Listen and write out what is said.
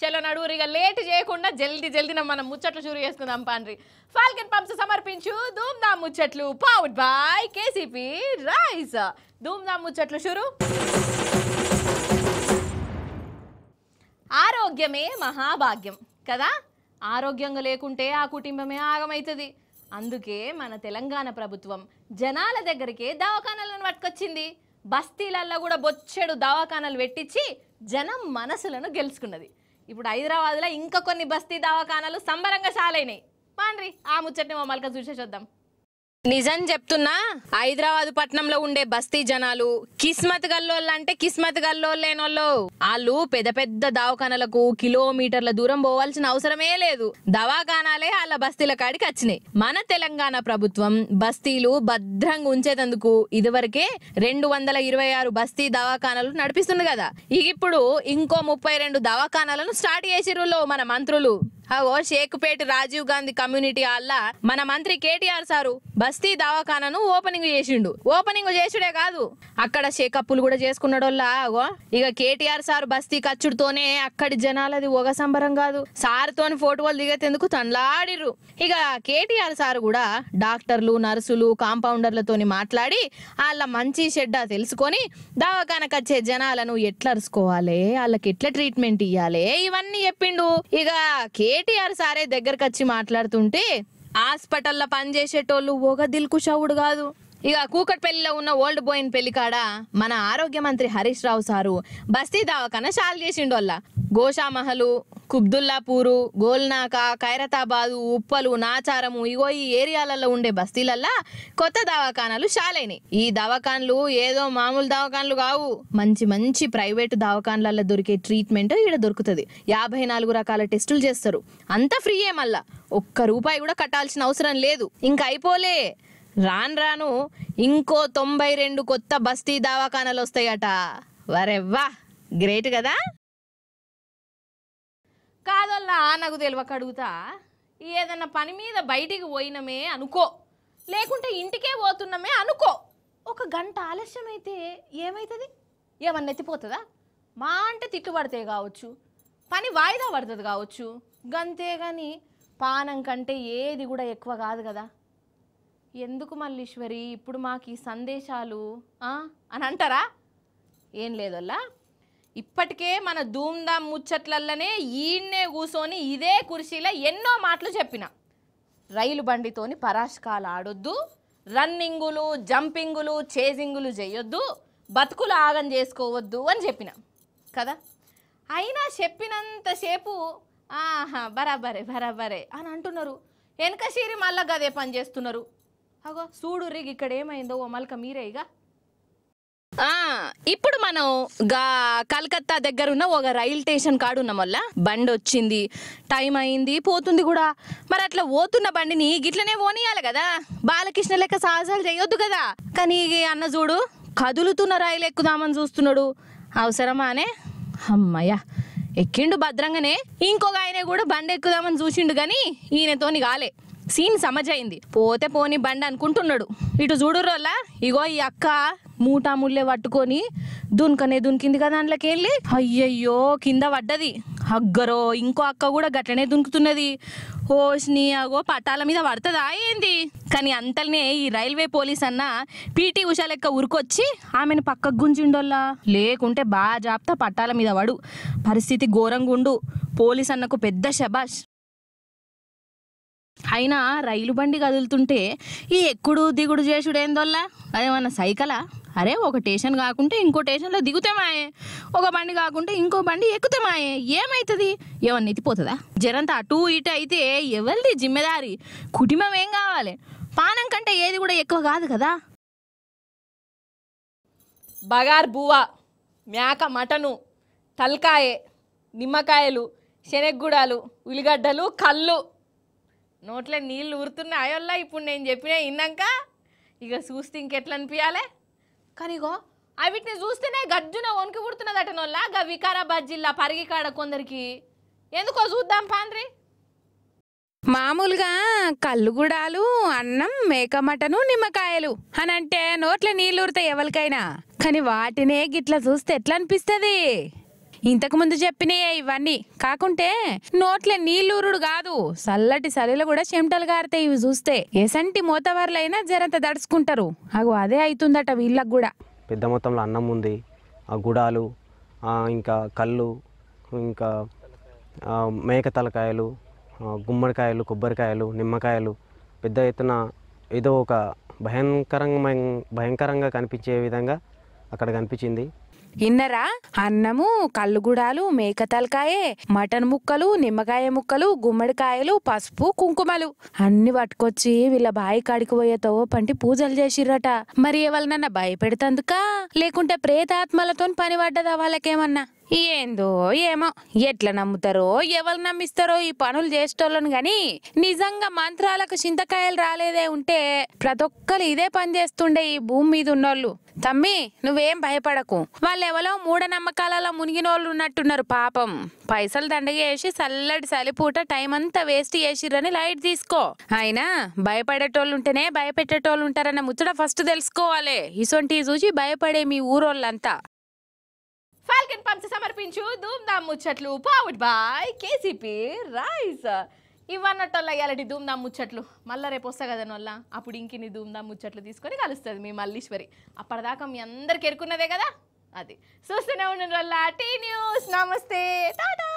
చలో నడువురిగా లేట్ చేయకుండా జల్దీ జల్ది మనం ముచ్చట్లు చూరు చేసుకుందాం పాండ్రి ఫాల్కన్ పంప్స్ సమర్పించు ధూమ్ధామ్ ముచ్చట్లు పౌడ్ బాయ్ కేసీపీ రైస్ ధూమ్ధామ్ ముచ్చట్లు షురు ఆరోగ్యమే మహాభాగ్యం కదా ఆరోగ్యంగా లేకుంటే ఆ కుటుంబమే ఆగమవుతుంది అందుకే మన తెలంగాణ ప్రభుత్వం జనాల దగ్గరికే దవాఖానాలను పట్టుకొచ్చింది బస్తీలల్లో కూడా బొచ్చెడు దవాఖానాలు పెట్టించి జనం మనసులను గెలుచుకున్నది ఇప్పుడు హైదరాబాద్లో ఇంకా కొన్ని బస్తీ దవాఖానాలు సంబరంగా చాలైనాయి పాండ్రి ఆ ముచ్చట్ని చూసే చూద్దాం నిజం చెప్తున్నా హైదరాబాద్ పట్నంలో ఉండే బస్తీ జనాలు కిస్మత్ గల్లోళ్ళు అంటే కిస్మత్ గల్లోళ్ళు లేనోళ్ళు వాళ్ళు పెద్ద పెద్ద దవాఖానలకు కిలోమీటర్ల దూరం పోవాల్సిన అవసరమే లేదు దవాఖానాలే వాళ్ళ బస్తీల కాడికి వచ్చినాయి మన తెలంగాణ ప్రభుత్వం బస్తీలు భద్రంగా ఉంచేటందుకు ఇదివరకే రెండు వందల ఇరవై ఆరు బస్తీ దవాఖానాలు నడిపిస్తుంది కదా ఇప్పుడు ఇంకో ముప్పై రెండు దవాఖానాలను స్టార్ట్ చేసిరులో మన మంత్రులు అగో షేక్పేట రాజీవ్ గాంధీ కమ్యూనిటీ హాల్ల మన మంత్రి కేటీఆర్ సారు బస్తీ దవాఖానను ఓపెనింగ్ చేసిండు ఓపెనింగ్ చేసుడే కాదు అక్కడ షేకప్పులు కూడా చేసుకున్నాడోళ్ళ అగో ఇక కేటీఆర్ సార్ బస్తీ ఖర్చుడుతోనే అక్కడి జనాలది ఒక సంబరం కాదు సార్తోని ఫోటోలు దిగేందుకు తండ్లాడిర్రు ఇక కేటీఆర్ సార్ కూడా డాక్టర్లు నర్సులు కాంపౌండర్లతోని మాట్లాడి వాళ్ళ మంచి షెడ్డా తెలుసుకొని దవాఖానకు వచ్చే జనాలను ఎట్లా అరుచుకోవాలి వాళ్ళకి ఎట్లా ట్రీట్మెంట్ ఇవ్వాలి ఇవన్నీ చెప్పిండు ఇక కే కేటీఆర్ సారే దగ్గరకు వచ్చి మాట్లాడుతుంటే హాస్పిటల్లో పనిచేసేటోళ్ళు ఒక దిల్కుషవుడు కాదు ఇక కూకట్పల్లిలో ఉన్న ఓల్డ్ బోయిన్ పెళ్లి కాడ మన ఆరోగ్య మంత్రి హరీష్ రావు సారు బస్తీ దావకన షాల్ చేసిండోళ్ళ గోషామహలు కుబ్దుల్లాపూరు గోల్నాక ఖైరతాబాదు ఉప్పలు నాచారము ఇగో ఈ ఏరియాలలో ఉండే బస్తీలల్లా కొత్త దవాఖానాలు షాలైనాయి ఈ దవాఖాన్లు ఏదో మామూలు దవాఖాన్లు కావు మంచి మంచి ప్రైవేట్ దవాఖాన్లలో దొరికే ట్రీట్మెంట్ ఇక్కడ దొరుకుతుంది యాభై నాలుగు రకాల టెస్టులు చేస్తారు అంత ఫ్రీయే మళ్ళా ఒక్క రూపాయి కూడా కట్టాల్సిన అవసరం లేదు ఇంకా అయిపోలే రాను రాను ఇంకో తొంభై రెండు కొత్త బస్తీ దవాఖానాలు వస్తాయట వరెవ్వా గ్రేట్ కదా కాదల్లా నాకు తెలియక అడుగుతా ఏదన్నా పని మీద బయటికి పోయినమే అనుకో లేకుంటే ఇంటికే పోతున్నామే అనుకో ఒక గంట ఆలస్యం అయితే ఏమవుతుంది ఏమన్నా ఎత్తిపోతుందా మా అంటే తిట్లు పడితే కావచ్చు పని వాయిదా పడుతుంది కావచ్చు గంతే కానీ పానం కంటే ఏది కూడా ఎక్కువ కాదు కదా ఎందుకు మల్లీశ్వరి ఇప్పుడు మాకు ఈ సందేశాలు అని అంటారా ఏం లేదల్లా ఇప్పటికే మన ధూమ్ధామ్ ముచ్చట్లల్లనే ఈయన్నే కూసోని ఇదే కుర్చీలో ఎన్నో మాటలు చెప్పిన రైలు బండితోని పరాష్కాలు ఆడొద్దు రన్నింగులు జంపింగులు చేజింగులు చేయొద్దు బతుకులు ఆగం చేసుకోవద్దు అని చెప్పిన కదా అయినా చెప్పినంతసేపు ఆహా బరాబరే బరాబరే అని అంటున్నారు వెనక సీరి మళ్ళా గదే పని చేస్తున్నారు అగో చూడు రిగ్ ఇక్కడ ఏమైందో ఓ మలక మీరే ఇక ఇప్పుడు మనం గా కలకత్తా దగ్గర ఉన్న ఒక రైల్ స్టేషన్ కాడు ఉన్న వల్ల బండి వచ్చింది టైం అయింది పోతుంది కూడా మరి అట్లా పోతున్న బండిని గిట్లనే పోనీయాలి కదా బాలకృష్ణ లెక్క సాహసాలు చేయొద్దు కదా కానీ అన్న చూడు కదులుతున్న రైలు ఎక్కుదామని చూస్తున్నాడు అవసరమానే అమ్మయ్యా ఎక్కిండు భద్రంగానే ఇంకొక ఆయన కూడా బండి ఎక్కుదామని చూసిండు కానీ ఈయనతోని కాలే సీన్ సమజైంది పోతే పోని బండి అనుకుంటున్నాడు ఇటు చూడురోలా ఇగో ఈ అక్క మూటా ముళ్ళే పట్టుకొని దున్కనే దునికింది కదా దాంట్లోకెళ్ళి అయ్యయ్యో కింద పడ్డది అగ్గరో ఇంకో అక్క కూడా గట్లనే దునుకుతున్నది హోష్ని అగో పటాల మీద పడుతుందా ఏంది కానీ అంతలనే ఈ రైల్వే పోలీస్ అన్న పీటీ ఉషా లెక్క ఉరికొచ్చి ఆమెను పక్కకు గుంజిండోల్లా లేకుంటే బాగా జాప్తా పట్టాల మీద పడు పరిస్థితి ఘోరంగా ఉండు పోలీస్ అన్నకు పెద్ద శబాష్ అయినా రైలు బండి కదులుతుంటే ఈ ఎక్కుడు దిగుడు చేసుడేందోల్లా అదేమన్నా సైకలా అరే ఒక స్టేషన్ కాకుంటే ఇంకో స్టేషన్లో దిగుతే మాయే ఒక బండి కాకుంటే ఇంకో బండి ఎక్కుతామాయే మాయే ఏమవుతుంది ఏమన్నా ఎత్తిపోతుందా జరంతా అటు ఇటు అయితే ఎవరిది జిమ్మెదారి కుటుంబం ఏం కావాలి పానం కంటే ఏది కూడా ఎక్కువ కాదు కదా బగార్ బువ్వ మేక మటను తల్కాయే నిమ్మకాయలు శనగూడాలు ఉల్లిగడ్డలు కళ్ళు నోట్లో నీళ్ళు ఊరుతున్నాయోల్లా ఇప్పుడు నేను చెప్పిన ఇన్నాక ఇక చూస్తే ఇంకెట్లా అనిపించాలి కానీగో అవిటిని చూస్తేనే గజ్జున వణుకు పుడుతున్నదట నోళ్ళ గా వికారాబాద్ జిల్లా పరిగికాడ కొందరికి ఎందుకో చూద్దాం పాండ్రి మామూలుగా కళ్ళుగూడాలు అన్నం మేక మటను నిమ్మకాయలు అని అంటే నోట్ల ఊరితే ఎవరికైనా కానీ వాటినే గిట్లా చూస్తే ఎట్లా అనిపిస్తుంది ఇంతకుముందు చెప్పినయే ఇవన్నీ కాకుంటే నోట్ల నీళ్ళూరుడు కాదు చల్లటి చలిలో కూడా చెమటలు గారితే ఇవి చూస్తే ఎసంటి మోతవర్లైనా జరంత దడుచుకుంటారు అగు అదే అవుతుందట వీళ్ళకు కూడా పెద్ద మొత్తంలో అన్నం ఉంది ఆ గుడాలు ఇంకా కళ్ళు ఇంకా మేక తలకాయలు గుమ్మడికాయలు కొబ్బరికాయలు నిమ్మకాయలు పెద్ద ఎత్తున ఏదో ఒక భయంకరంగా భయంకరంగా కనిపించే విధంగా అక్కడ కనిపించింది ఇన్నరా అన్నము కళ్ళుగుడాలు మేక తలకాయే మటన్ ముక్కలు నిమ్మకాయ ముక్కలు గుమ్మడికాయలు పసుపు కుంకుమలు అన్ని పట్టుకొచ్చి వీళ్ళ బాయి కాడికి పోయేతో పంటి పూజలు చేసిర్రట మరి ఎవరినన్నా భయపెడతందుకా లేకుంటే ప్రేతాత్మలతో పని పడ్డదా వాళ్ళకేమన్నా ఏందో ఏమో ఎట్లా నమ్ముతారో ఎవరు నమ్మిస్తారో ఈ పనులు చేసేటోళ్ళను గాని నిజంగా మంత్రాలకు చింతకాయలు రాలేదే ఉంటే ప్రతి ఒక్కరు ఇదే పని చేస్తుండే ఈ భూమి మీద ఉన్నోళ్ళు తమ్మి నువ్వేం భయపడకు వాళ్ళెవలో మూఢనమ్మకాలలో మునిగినోళ్ళు ఉన్నట్టున్నారు పాపం పైసలు దండగా వేసి చల్లటి చలిపూట టైం అంతా వేస్ట్ చేసిర్రని లైట్ తీసుకో అయినా భయపడేటోళ్ళుంటేనే భయపెట్టేటోళ్ళు ఉంటారన్న ముచ్చట ఫస్ట్ తెలుసుకోవాలి ఇసొంటివి చూసి భయపడే మీ ఊరోళ్ళంతా ఫాల్కన్ పంప్స్ సమర్పించు ధూమ్ధామ్ ముచ్చట్లు పావుడ్ బాయ్ కేసీపీ రైస్ ఇవన్నట్టల్లా ఇలాంటి ధూమ్ధామ్ ముచ్చట్లు మళ్ళీ రేపు వస్తా కదా వల్ల అప్పుడు ఇంకిని ధూమ్ధామ్ ముచ్చట్లు తీసుకొని కలుస్తుంది మీ మల్లీశ్వరి అప్పటిదాకా మీ అందరికి ఎరుకున్నదే కదా అది చూస్తూనే ఉండడం వల్ల టీ న్యూస్ నమస్తే టాటా